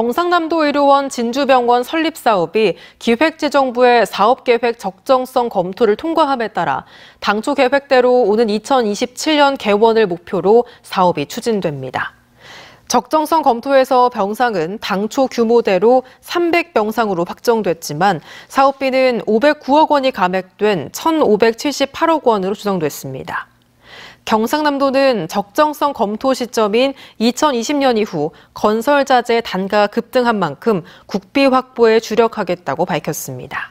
경상남도 의료원 진주병원 설립 사업이 기획재정부의 사업계획 적정성 검토를 통과함에 따라 당초 계획대로 오는 2027년 개원을 목표로 사업이 추진됩니다. 적정성 검토에서 병상은 당초 규모대로 300병상으로 확정됐지만 사업비는 509억 원이 감액된 1,578억 원으로 추정됐습니다. 경상남도는 적정성 검토 시점인 2020년 이후 건설자재 단가 급등한 만큼 국비 확보에 주력하겠다고 밝혔습니다.